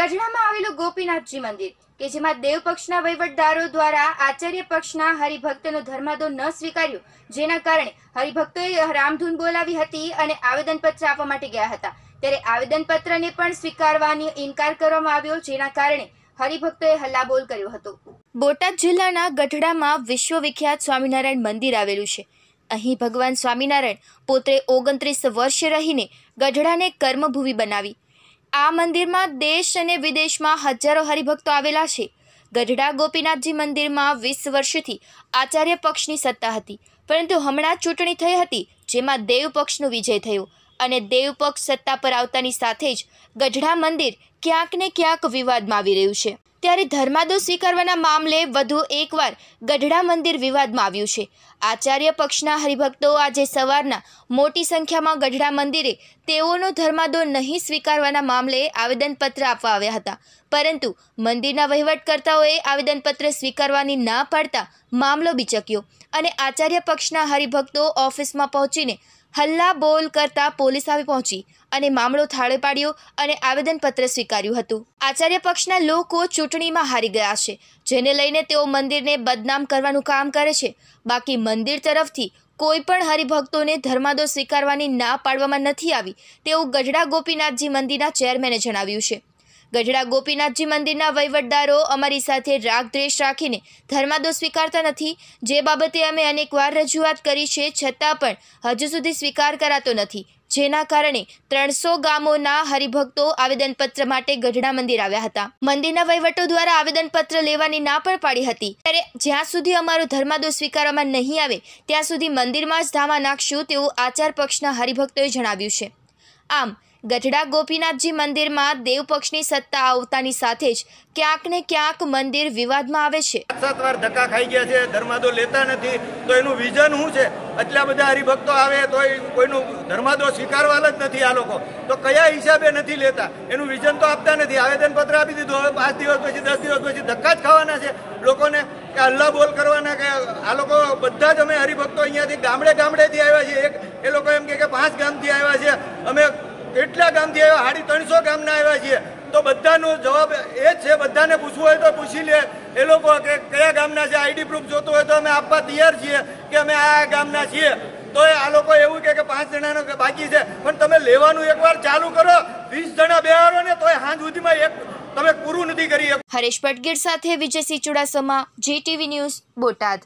ગઢડામાં આવેલું ગોપીનાથજી મંદિર કે જેમાં દેવ પક્ષના વહીવટદારો દ્વારા આચાર્ય પક્ષના હરિભક્તનો ધર્માદો ન સ્વીકાર્યો જેના કારણે હરિભક્તોએ રામધૂન બોલાવી હતી અને આવેદનપત્ર આપવા માટે ગયા હતા ત્યારે આવેદનપત્રને પણ સ્વીકારવાની ઇનકાર કરવામાં આવ્યો જેના કારણે હરિભક્તોએ હલ્લાબોલ કર્યો હતો બોટાદ જિલ્લાના ગઢડામાં વિશ્વવિખ્યાત સ્વામિનારાયણ મંદિર આવેલું છે અહીં ભગવાન સ્વામિનારાયણ પોતે ઓગણત્રીસ વર્ષ રહીને ગઢડાને કર્મભૂમિ બનાવી આ મંદિરમાં દેશ અને વિદેશમાં હજારો હરિભક્તો આવેલા છે ગઢડા ગોપીનાથજી મંદિરમાં વીસ વર્ષથી આચાર્ય પક્ષની સત્તા હતી પરંતુ હમણાં ચૂંટણી થઈ હતી જેમાં દેવ પક્ષનો વિજય થયો અને દેવ પક્ષ સત્તા પર આવતાની સાથે જ ગઢડા મંદિર ક્યાંક ને ક્યાંક વિવાદમાં આવી રહ્યું છે ત્યારે ધર્માદો સ્વીકારવાના મામલે વધુ એકવાર ગઢડા મંદિર વિવાદમાં આવ્યું છે આચાર્ય પક્ષના હરિભક્તો આજે સવારના મોટી સંખ્યામાં ગઢડા મંદિરે તેઓનો ધર્માદો નહીં સ્વીકારવાના મામલે આવેદનપત્ર આપવા આવ્યા હતા પરંતુ મંદિરના વહીવટકર્તાઓએ આવેદનપત્ર સ્વીકારવાની ના પાડતા મામલો બિચક્યો અને આચાર્ય પક્ષના હરિભક્તો ઓફિસમાં પહોંચીને હલ્લા બોલ કરતા પોલીસ આવી પહોંચી અને મામલો થાળે પાડ્યો અને આવેદનપત્ર સ્વીકાર્યું હતું આચાર્ય પક્ષના લોકો ચૂંટણીમાં હારી ગયા છે જેને લઈને તેઓ મંદિરને બદનામ કરવાનું કામ કરે છે બાકી મંદિર તરફથી કોઈ પણ હરિભક્તોને ધર્માદો સ્વીકારવાની ના પાડવામાં નથી આવી તેવું ગઢડા ગોપીનાથજી મંદિરના ચેરમેને જણાવ્યું છે ગઢડા ગોપીનાથજી મંદિરના વહીવટદારો અમારી સાથે રાગદ્વેષ રાખીને ધર્માદો સ્વીકારતા નથી જે બાબતે અમે અનેકવાર રજૂઆત કરી છે છતાં પણ હજુ સુધી સ્વીકાર કરાતો નથી જેના કારણે ત્રણસો ગામોના હરિભક્તો આવેદનપત્ર માટે ગઢડા મંદિર આવ્યા હતા મંદિરના વહીવટો દ્વારા આવેદનપત્ર લેવાની ના પણ પાડી હતી ત્યારે જ્યાં સુધી અમારો ધર્માદો સ્વીકારવામાં નહીં આવે ત્યાં સુધી મંદિરમાં જ ધામા નાખશું તેવું આચાર પક્ષના હરિભક્તોએ જણાવ્યું છે આમ ગઢડા ગોપીનાથજી મંદિરમાં દેવપક્ષની સત્તા આવતાની સાથે જ ક્યાંક ને ક્યાંક મંદિર વિવાદમાં આવે છે સાત વાર ધક્કા ખાઈ ગયા છે ધર્માદો લેતા નથી તો એનું વિઝન શું છે એટલા બધા હરિભક્તો આવે તો કોઈનું ધર્માદો સ્વીકારવા જ નથી આ લોકો તો કયા હિસાબે નથી લેતા એનું વિઝન તો આપતા નથી આવેદન પત્ર આપી દીધું હવે પાંચ દિવસ પછી દસ દિવસ પછી ધક્કા જ ખાવાના છે લોકોને કે અલ્લાહ બોલ કરવાના કે આ લોકો બધા જ અમે હરિભક્તો અહીંયાથી ગામડે ગામડેથી આવ્યા છે એક ગામથી આવ્યા સાડી ત્રણસો ગામના આવ્યા છીએ તો બધાનો જવાબ એ છે બધાને પૂછવું હોય તો પૂછી લે એ લોકો કે કયા ગામના છે આઈડી પ્રૂફ જોતું હોય તો અમે આપવા તૈયાર છીએ કે અમે આ ગામના છીએ તો આ લોકો એવું કે પાંચ જણાનો બાકી છે પણ તમે લેવાનું એકવાર ચાલુ કરો વીસ જણા આવો ને તો સાંજ સુધીમાં એક તમે પૂરું નથી કરી હરેશ ભટગીર સાથે વિજય વિજયસિંહ ચુડાસમા જીટીવી ન્યૂઝ બોટાદ